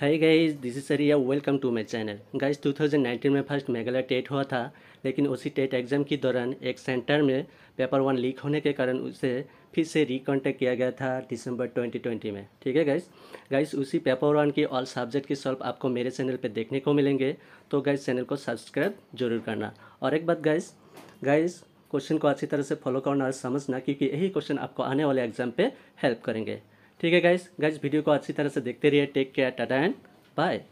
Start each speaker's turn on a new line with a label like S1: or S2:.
S1: hi guys this is Sariya welcome to my channel guys 2019 में first Meghalaya TET हुआ था लेकिन उसी टेट एग्ज़ाम के दौरान एक सेंटर में पेपर वन लीक होने के कारण उसे फिर से रिकॉन्टेक्ट किया गया था दिसंबर 2020 में ठीक है गाइस गाइस उसी पेपर वन की ऑल सब्जेक्ट की सॉल्व आपको मेरे चैनल पर देखने को मिलेंगे तो गाइस चैनल को सब्सक्राइब जरूर करना और एक बात गाइस गाइज़ क्वेश्चन को अच्छी तरह से फॉलो करना और समझना क्योंकि यही क्वेश्चन आपको आने वाले एग्जाम पर हेल्प करेंगे ठीक है गाइज गाइज वीडियो को अच्छी तरह से देखते रहिए take care tata and bye